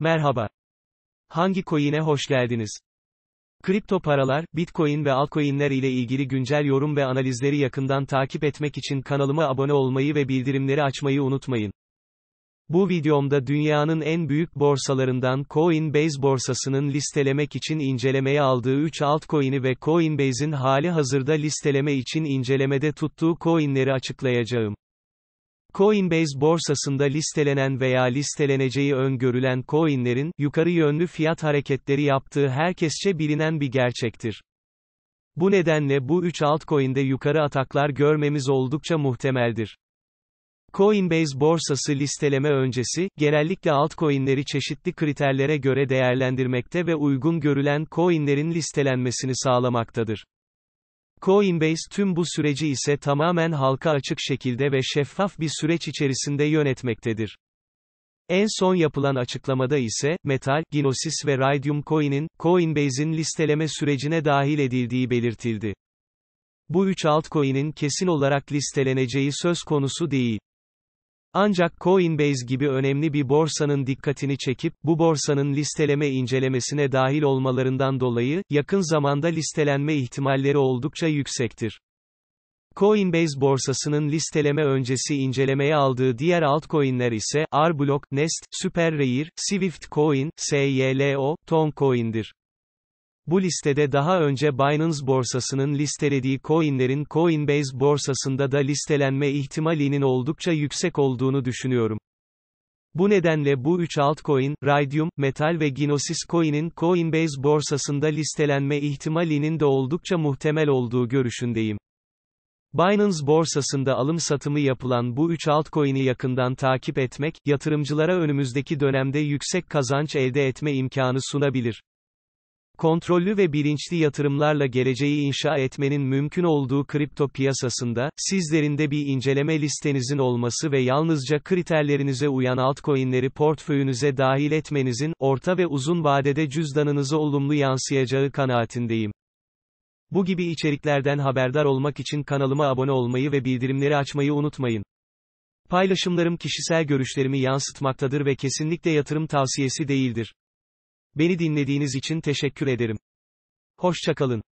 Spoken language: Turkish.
Merhaba. Hangi coin'e hoş geldiniz? Kripto paralar, bitcoin ve altcoin'ler ile ilgili güncel yorum ve analizleri yakından takip etmek için kanalıma abone olmayı ve bildirimleri açmayı unutmayın. Bu videomda dünyanın en büyük borsalarından Coinbase borsasının listelemek için incelemeye aldığı 3 altcoin'i ve Coinbase'in hali hazırda listeleme için incelemede tuttuğu coin'leri açıklayacağım. Coinbase borsasında listelenen veya listeleneceği öngörülen coinlerin, yukarı yönlü fiyat hareketleri yaptığı herkesçe bilinen bir gerçektir. Bu nedenle bu 3 altcoin'de yukarı ataklar görmemiz oldukça muhtemeldir. Coinbase borsası listeleme öncesi, genellikle altcoin'leri çeşitli kriterlere göre değerlendirmekte ve uygun görülen coin'lerin listelenmesini sağlamaktadır. Coinbase tüm bu süreci ise tamamen halka açık şekilde ve şeffaf bir süreç içerisinde yönetmektedir. En son yapılan açıklamada ise, Metal, Ginosis ve Radium Coin'in, Coinbase'in listeleme sürecine dahil edildiği belirtildi. Bu üç altcoin'in kesin olarak listeleneceği söz konusu değil. Ancak Coinbase gibi önemli bir borsanın dikkatini çekip, bu borsanın listeleme incelemesine dahil olmalarından dolayı, yakın zamanda listelenme ihtimalleri oldukça yüksektir. Coinbase borsasının listeleme öncesi incelemeye aldığı diğer altcoin'ler ise, Arblock, Nest, SuperRare, Swiftcoin, SYLO, Toncoin'dir. Bu listede daha önce Binance borsasının listelediği coinlerin Coinbase borsasında da listelenme ihtimalinin oldukça yüksek olduğunu düşünüyorum. Bu nedenle bu 3 altcoin, Radium, Metal ve Gnosis Coin'in Coinbase borsasında listelenme ihtimalinin de oldukça muhtemel olduğu görüşündeyim. Binance borsasında alım satımı yapılan bu 3 altcoin'i yakından takip etmek, yatırımcılara önümüzdeki dönemde yüksek kazanç elde etme imkanı sunabilir. Kontrollü ve bilinçli yatırımlarla geleceği inşa etmenin mümkün olduğu kripto piyasasında, sizlerin de bir inceleme listenizin olması ve yalnızca kriterlerinize uyan altcoin'leri portföyünüze dahil etmenizin, orta ve uzun vadede cüzdanınıza olumlu yansıyacağı kanaatindeyim. Bu gibi içeriklerden haberdar olmak için kanalıma abone olmayı ve bildirimleri açmayı unutmayın. Paylaşımlarım kişisel görüşlerimi yansıtmaktadır ve kesinlikle yatırım tavsiyesi değildir. Beni dinlediğiniz için teşekkür ederim. Hoşçakalın.